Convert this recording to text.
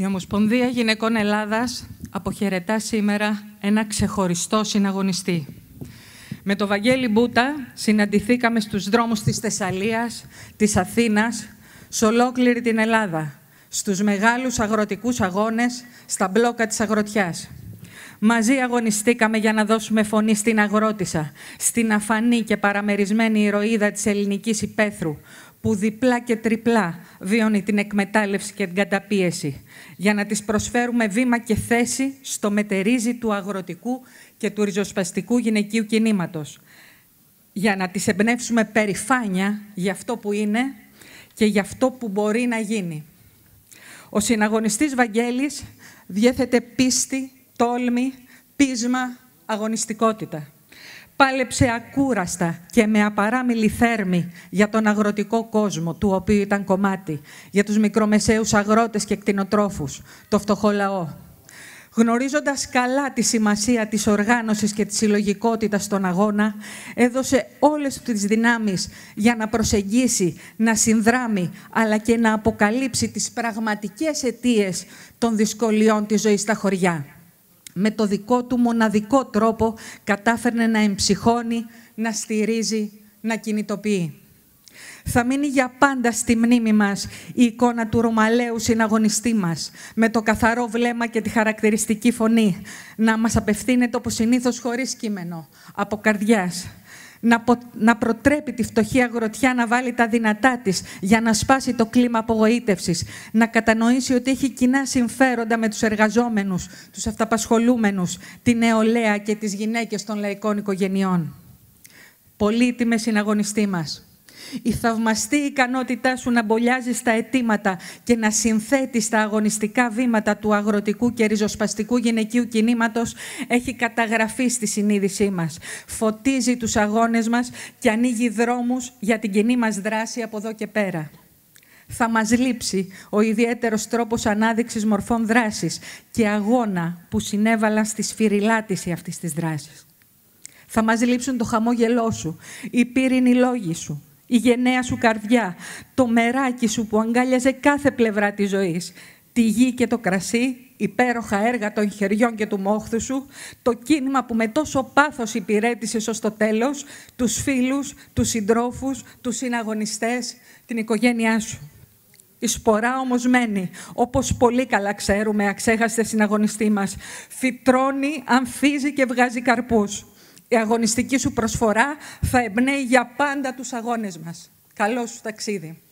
Η Ομοσπονδία Γυναικών Ελλάδας αποχαιρετά σήμερα ένα ξεχωριστό συναγωνιστή. Με το Βαγγέλη Μπούτα συναντηθήκαμε στους δρόμους της Θεσσαλίας, της Αθήνας, σε ολόκληρη την Ελλάδα, στους μεγάλους αγροτικούς αγώνες, στα μπλόκα της Αγροτιάς. Μαζί αγωνιστήκαμε για να δώσουμε φωνή στην αγρότησα, στην αφανή και παραμερισμένη ηρωίδα της ελληνικής υπαίθρου, που διπλά και τριπλά βιώνει την εκμετάλλευση και την καταπίεση, για να της προσφέρουμε βήμα και θέση στο μετερίζει του αγροτικού και του ριζοσπαστικού γυναικείου κινήματος, για να της εμπνεύσουμε περηφάνεια για αυτό που είναι και για αυτό που μπορεί να γίνει. Ο συναγωνιστής Βαγγέλης διέθετε πίστη τόλμη, πείσμα, αγωνιστικότητα. Πάλεψε ακούραστα και με απαράμιλη θέρμη για τον αγροτικό κόσμο, του οποίου ήταν κομμάτι, για τους μικρομεσαίους αγρότες και κτηνοτρόφους, το φτωχό λαό. Γνωρίζοντας καλά τη σημασία της οργάνωσης και της συλλογικότητας στον αγώνα, έδωσε όλες τις δυνάμεις για να προσεγγίσει, να συνδράμει, αλλά και να αποκαλύψει τις πραγματικές αιτίες των δυσκολιών της ζωής στα χωριά με το δικό του μοναδικό τρόπο κατάφερνε να εμψυχώνει, να στηρίζει, να κινητοποιεί. Θα μείνει για πάντα στη μνήμη μας η εικόνα του Ρωμαλαίου συναγωνιστή μας, με το καθαρό βλέμμα και τη χαρακτηριστική φωνή, να μας απευθύνεται όπως συνήθως χωρίς κείμενο, από καρδιάς, να προτρέπει τη φτωχή αγροτιά να βάλει τα δυνατά της για να σπάσει το κλίμα απογοήτευσης, να κατανοήσει ότι έχει κοινά συμφέροντα με τους εργαζόμενους, τους αυταπασχολούμενους, τη νεολαία και τις γυναίκες των λαϊκών οικογενειών. Πολύτιμες συναγωνιστή μας. Η θαυμαστή ικανότητά σου να μπολιάζει τα αιτήματα και να συνθέτει τα αγωνιστικά βήματα του αγροτικού και ριζοσπαστικού γυναικείου κινήματος έχει καταγραφεί στη συνείδησή μας. Φωτίζει τους αγώνες μας και ανοίγει δρόμους για την κοινή μας δράση από εδώ και πέρα θα μας λείψει ο ιδιαίτερος τρόπος ανάδειξης μορφών δράσης και αγώνα που συνέβαλαν στη σφυριλάτηση αυτής της δράσης. Θα μας λείψουν το χαμόγελό σου, οι πύρινοι λόγοι σου, η γενναία σου καρδιά, το μεράκι σου που αγκάλιαζε κάθε πλευρά της ζωής, τη γη και το κρασί, υπέροχα έργα των χεριών και του μόχθου σου, το κίνημα που με τόσο πάθος υπηρέτησε ως το τέλος, τους φίλους, τους συντρόφους, τους συναγωνιστές, την οικογένειά σου. Η σπορά όμως μένει, όπως πολύ καλά ξέρουμε, αξέχαστε συναγωνιστή μας. Φυτρώνει, αμφίζει και βγάζει καρπούς η αγωνιστική σου προσφορά θα εμπνέει για πάντα τους αγώνες μας. Καλό σου ταξίδι.